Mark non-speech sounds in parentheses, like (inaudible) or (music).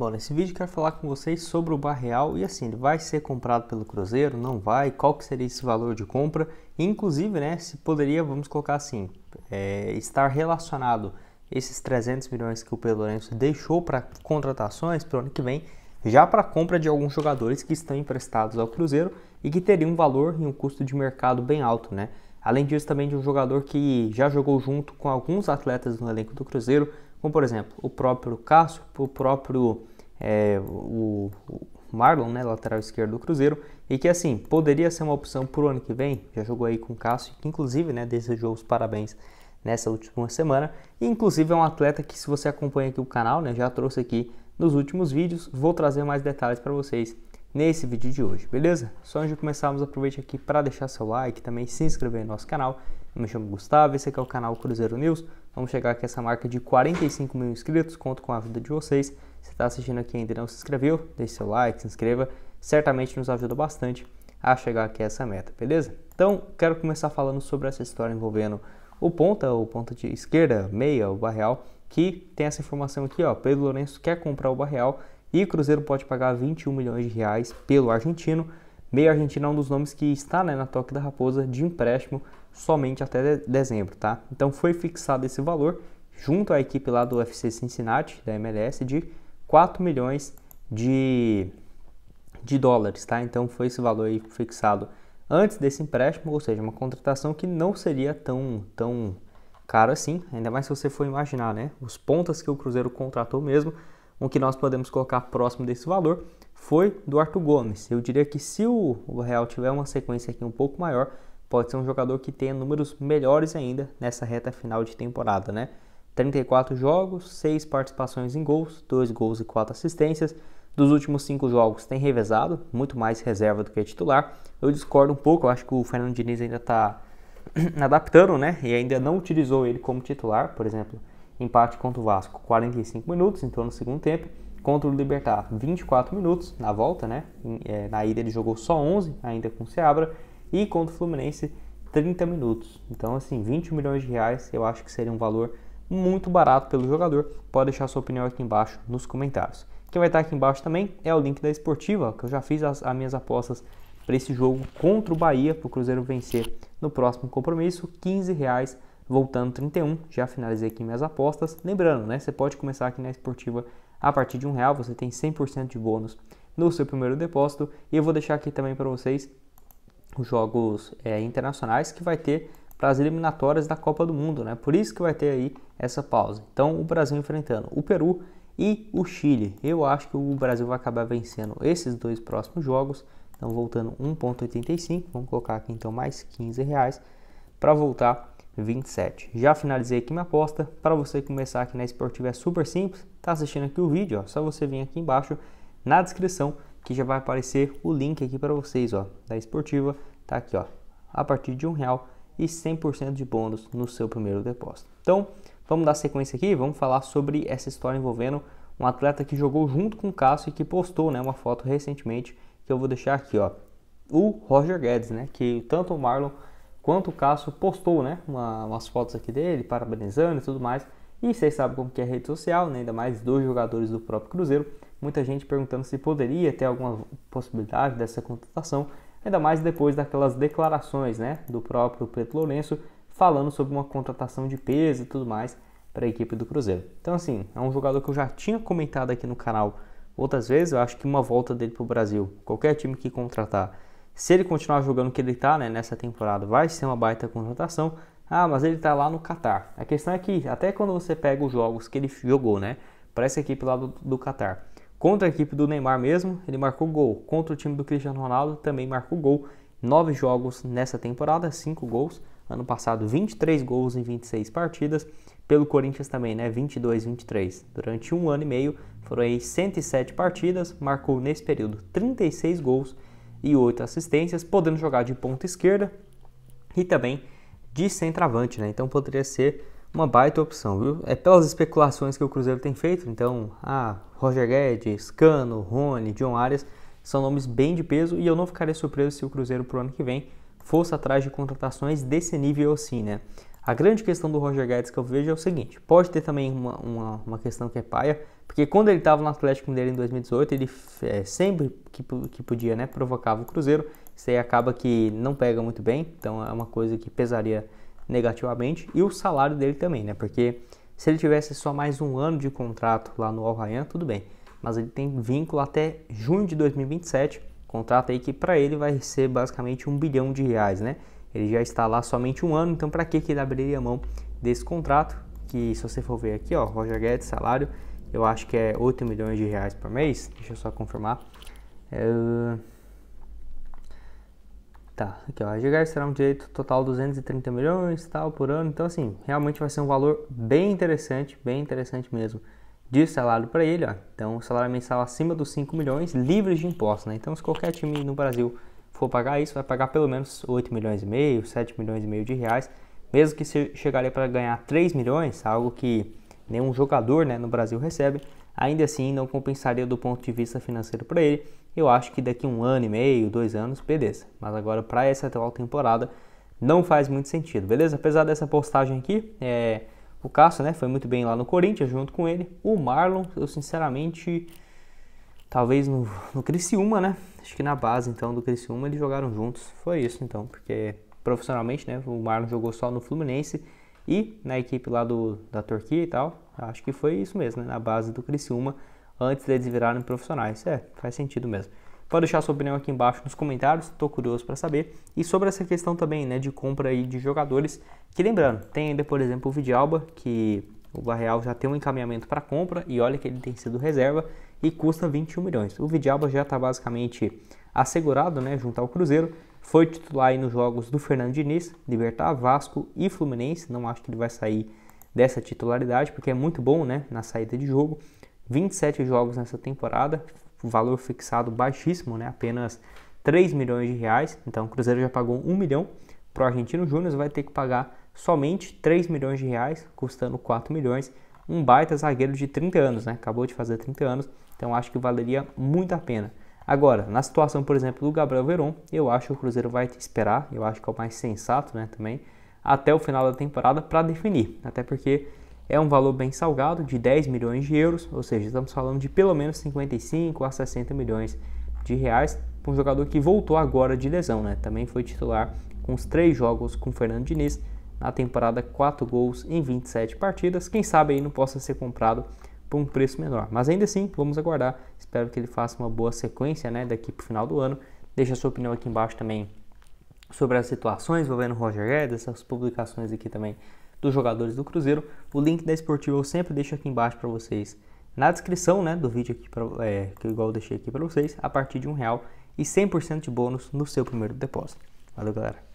Bom, nesse vídeo quero falar com vocês sobre o Barreal e assim, ele vai ser comprado pelo Cruzeiro, não vai, qual que seria esse valor de compra, inclusive, né, se poderia, vamos colocar assim, é, estar relacionado esses 300 milhões que o Pedro Lourenço deixou para contratações para o ano que vem, já para compra de alguns jogadores que estão emprestados ao Cruzeiro e que teriam um valor e um custo de mercado bem alto, né? Além disso, também de um jogador que já jogou junto com alguns atletas no elenco do Cruzeiro, como por exemplo o próprio Cássio, o próprio é, o, o Marlon, né, lateral esquerdo do Cruzeiro, e que assim poderia ser uma opção para o ano que vem. Já jogou aí com o Cássio, que inclusive né, desejou os parabéns nessa última semana. E, inclusive é um atleta que, se você acompanha aqui o canal, né, já trouxe aqui nos últimos vídeos. Vou trazer mais detalhes para vocês nesse vídeo de hoje, beleza? Só antes de começarmos, aproveite aqui para deixar seu like, também se inscrever no nosso canal. Eu me chamo Gustavo, esse aqui é o canal Cruzeiro News. Vamos chegar aqui a essa marca de 45 mil inscritos, conto com a vida de vocês você está assistindo aqui e ainda não se inscreveu, deixe seu like, se inscreva, certamente nos ajuda bastante a chegar aqui a essa meta, beleza? Então, quero começar falando sobre essa história envolvendo o ponta, o ponta de esquerda, meia, o Barreal, que tem essa informação aqui, ó, Pedro Lourenço quer comprar o Barreal e o Cruzeiro pode pagar 21 milhões de reais pelo argentino. meia argentino é um dos nomes que está né, na toque da Raposa de empréstimo somente até dezembro, tá? Então foi fixado esse valor junto à equipe lá do UFC Cincinnati, da MLS, de 4 milhões de, de dólares, tá? Então foi esse valor aí fixado antes desse empréstimo, ou seja, uma contratação que não seria tão, tão caro assim, ainda mais se você for imaginar, né? Os pontas que o Cruzeiro contratou mesmo, o que nós podemos colocar próximo desse valor foi do Arthur Gomes. Eu diria que se o Real tiver uma sequência aqui um pouco maior, pode ser um jogador que tenha números melhores ainda nessa reta final de temporada, né? 34 jogos, 6 participações em gols, 2 gols e 4 assistências. Dos últimos 5 jogos tem revezado, muito mais reserva do que titular. Eu discordo um pouco, eu acho que o Fernando Diniz ainda está (clears throat) adaptando, né? E ainda não utilizou ele como titular, por exemplo, empate contra o Vasco, 45 minutos, então no segundo tempo. Contra o Libertar, 24 minutos na volta, né? É, na ida ele jogou só 11, ainda com o Seabra. E contra o Fluminense, 30 minutos. Então, assim, 20 milhões de reais eu acho que seria um valor muito barato pelo jogador. Pode deixar sua opinião aqui embaixo nos comentários. Quem vai estar aqui embaixo também é o link da esportiva, que eu já fiz as, as minhas apostas para esse jogo contra o Bahia, para o Cruzeiro vencer no próximo compromisso, 15 reais voltando 31. Já finalizei aqui minhas apostas. Lembrando, né, você pode começar aqui na esportiva a partir de um real, você tem 100% de bônus no seu primeiro depósito. E eu vou deixar aqui também para vocês os jogos é, internacionais que vai ter para as eliminatórias da Copa do Mundo, né? Por isso que vai ter aí essa pausa. Então, o Brasil enfrentando o Peru e o Chile. Eu acho que o Brasil vai acabar vencendo esses dois próximos jogos. Então, voltando 1.85, vamos colocar aqui então mais 15 reais para voltar 27. Já finalizei aqui minha aposta. Para você começar aqui na Esportiva é super simples. Tá assistindo aqui o vídeo, ó, só você vir aqui embaixo na descrição que já vai aparecer o link aqui para vocês, ó, da Esportiva. Tá aqui, ó. A partir de um real e 100% de bônus no seu primeiro depósito. Então, vamos dar sequência aqui, vamos falar sobre essa história envolvendo um atleta que jogou junto com o Cássio e que postou né, uma foto recentemente, que eu vou deixar aqui, ó. O Roger Guedes, né? Que tanto o Marlon quanto o Cássio postou, né? Uma, umas fotos aqui dele, parabenizando e tudo mais. E vocês sabem como que é rede social, né? ainda mais dois jogadores do próprio Cruzeiro. Muita gente perguntando se poderia ter alguma possibilidade dessa contratação ainda mais depois daquelas declarações né, do próprio Pedro Lourenço falando sobre uma contratação de peso e tudo mais para a equipe do Cruzeiro. Então, assim, é um jogador que eu já tinha comentado aqui no canal outras vezes. Eu acho que uma volta dele para o Brasil, qualquer time que contratar, se ele continuar jogando o que ele está né, nessa temporada, vai ser uma baita contratação. Ah, mas ele está lá no Catar. A questão é que, até quando você pega os jogos que ele jogou, né, para essa equipe lá do, do Catar Contra a equipe do Neymar mesmo, ele marcou gol. Contra o time do Cristiano Ronaldo, também marcou gol. Nove jogos nessa temporada, cinco gols. Ano passado, 23 gols em 26 partidas. Pelo Corinthians também, né? 22, 23. Durante um ano e meio, foram aí 107 partidas. Marcou nesse período 36 gols e 8 assistências, podendo jogar de ponta esquerda e também de centroavante, né? Então poderia ser uma baita opção, viu? É pelas especulações que o Cruzeiro tem feito, então, ah, Roger Guedes, Cano, Rony, John Arias, são nomes bem de peso e eu não ficaria surpreso se o Cruzeiro pro ano que vem fosse atrás de contratações desse nível assim, né? A grande questão do Roger Guedes que eu vejo é o seguinte, pode ter também uma, uma, uma questão que é paia, porque quando ele estava no Atlético Mineiro em 2018, ele é, sempre que, que podia, né, provocava o Cruzeiro, isso aí acaba que não pega muito bem, então é uma coisa que pesaria negativamente e o salário dele também, né? Porque se ele tivesse só mais um ano de contrato lá no Al Rayyan, tudo bem, mas ele tem vínculo até junho de 2027, contrato aí que para ele vai ser basicamente um bilhão de reais, né? Ele já está lá somente um ano, então para que ele abriria mão desse contrato? Que se você for ver aqui, ó, Roger Guedes, salário, eu acho que é 8 milhões de reais por mês, deixa eu só confirmar. É... Tá, aqui ó, a Edgar será um direito total 230 milhões tal por ano, então assim, realmente vai ser um valor bem interessante, bem interessante mesmo de salário para ele, ó. Então, o salário mensal acima dos 5 milhões, livres de impostos, né? Então, se qualquer time no Brasil for pagar isso, vai pagar pelo menos 8 milhões e meio, 7 milhões e meio de reais, mesmo que se chegaria para ganhar 3 milhões, algo que nenhum jogador, né, no Brasil recebe, ainda assim não compensaria do ponto de vista financeiro para ele. Eu acho que daqui um ano e meio, dois anos, beleza. Mas agora para essa atual temporada não faz muito sentido, beleza? Apesar dessa postagem aqui, é, o Cássio né, foi muito bem lá no Corinthians junto com ele. O Marlon, eu sinceramente, talvez no, no Criciúma, né? Acho que na base então do Criciúma eles jogaram juntos. Foi isso então, porque profissionalmente né, o Marlon jogou só no Fluminense e na equipe lá do, da Turquia e tal. Acho que foi isso mesmo, né? Na base do Criciúma, antes deles virarem profissionais. É, faz sentido mesmo. Pode deixar sua opinião aqui embaixo nos comentários, estou curioso para saber. E sobre essa questão também, né, de compra aí de jogadores, que lembrando, tem ainda, por exemplo, o Vidialba, que o Barreal já tem um encaminhamento para compra e olha que ele tem sido reserva e custa 21 milhões. O Vidialba já está basicamente assegurado, né, junto ao Cruzeiro. Foi titular aí nos jogos do Fernando Diniz, Libertar, Vasco e Fluminense. Não acho que ele vai sair dessa titularidade, porque é muito bom né, na saída de jogo. 27 jogos nessa temporada, valor fixado baixíssimo, né, apenas 3 milhões de reais. Então o Cruzeiro já pagou 1 milhão para o Argentino Júnior, vai ter que pagar somente 3 milhões de reais, custando 4 milhões. Um baita zagueiro de 30 anos, né? acabou de fazer 30 anos, então acho que valeria muito a pena. Agora, na situação, por exemplo, do Gabriel Veron, eu acho que o Cruzeiro vai esperar, eu acho que é o mais sensato né, também até o final da temporada para definir, até porque é um valor bem salgado de 10 milhões de euros, ou seja, estamos falando de pelo menos 55 a 60 milhões de reais para um jogador que voltou agora de lesão, né? Também foi titular com os três jogos com o Fernando Diniz na temporada, quatro gols em 27 partidas. Quem sabe aí não possa ser comprado por um preço menor. Mas ainda assim, vamos aguardar. Espero que ele faça uma boa sequência, né, daqui para o final do ano. Deixa a sua opinião aqui embaixo também sobre as situações envolvendo vendo Roger Guedes, essas publicações aqui também dos jogadores do Cruzeiro. O link da Esportiva eu sempre deixo aqui embaixo para vocês na descrição né, do vídeo aqui, pra, é, que igual eu deixei aqui para vocês, a partir de um real e 100% de bônus no seu primeiro depósito. Valeu, galera!